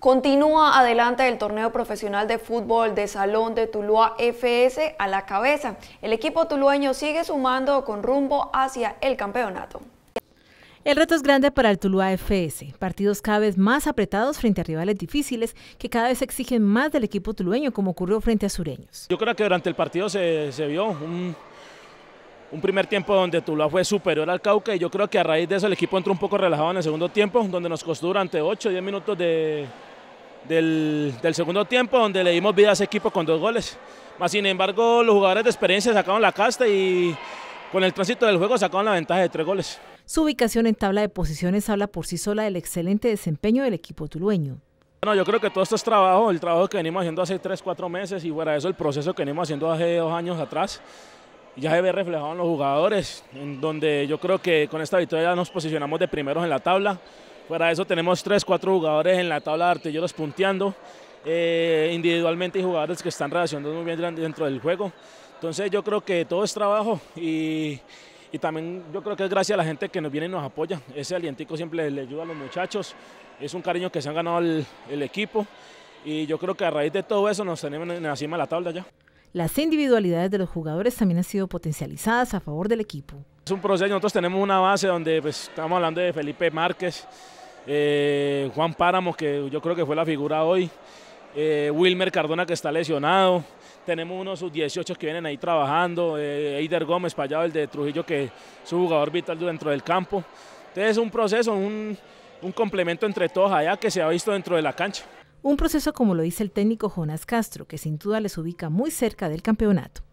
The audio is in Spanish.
Continúa adelante el torneo profesional de fútbol de salón de Tuluá FS a la cabeza. El equipo tulueño sigue sumando con rumbo hacia el campeonato. El reto es grande para el Tuluá FS, partidos cada vez más apretados frente a rivales difíciles que cada vez exigen más del equipo tulueño como ocurrió frente a Sureños. Yo creo que durante el partido se, vio un, un primer tiempo donde Tuluá fue superior al Cauca y yo creo que a raíz de eso el equipo entró un poco relajado en el segundo tiempo, donde nos costó durante 8 o 10 minutos de, del, del, segundo tiempo, donde le dimos vida a ese equipo con dos goles. Más sin embargo, los jugadores de experiencia sacaron la casta y con el tránsito del juego sacaron la ventaja de tres goles. Su ubicación en tabla de posiciones habla por sí sola del excelente desempeño del equipo tulueño. Bueno, yo creo que todo esto es trabajo, el trabajo que venimos haciendo hace 3, 4 meses y fuera de eso el proceso que venimos haciendo hace dos años atrás ya se ve reflejado en los jugadores, en donde yo creo que con esta victoria nos posicionamos de primeros en la tabla. Para eso tenemos 3, 4 jugadores en la tabla de artilleros punteando, eh, individualmente y jugadores que están relacionados muy bien dentro del juego. Entonces yo creo que todo es trabajo y, también yo creo que es gracias a la gente que nos viene y nos apoya. Ese alientico siempre le ayuda a los muchachos, es un cariño que se han ganado el, equipo y yo creo que a raíz de todo eso nos tenemos encima la de la tabla ya. Las individualidades de los jugadores también han sido potencializadas a favor del equipo. Es un proceso, nosotros tenemos una base donde pues, estamos hablando de Felipe Márquez, eh, Juan Páramo, que yo creo que fue la figura hoy, eh, Wilmer Cardona, que está lesionado, tenemos unos sus 18 que vienen ahí trabajando, eh, Eider Gómez, Payado, el de Trujillo, que es su jugador vital dentro del campo. Entonces es un proceso, un, un complemento entre todos allá que se ha visto dentro de la cancha. Un proceso como lo dice el técnico Jonas Castro, que sin duda les ubica muy cerca del campeonato.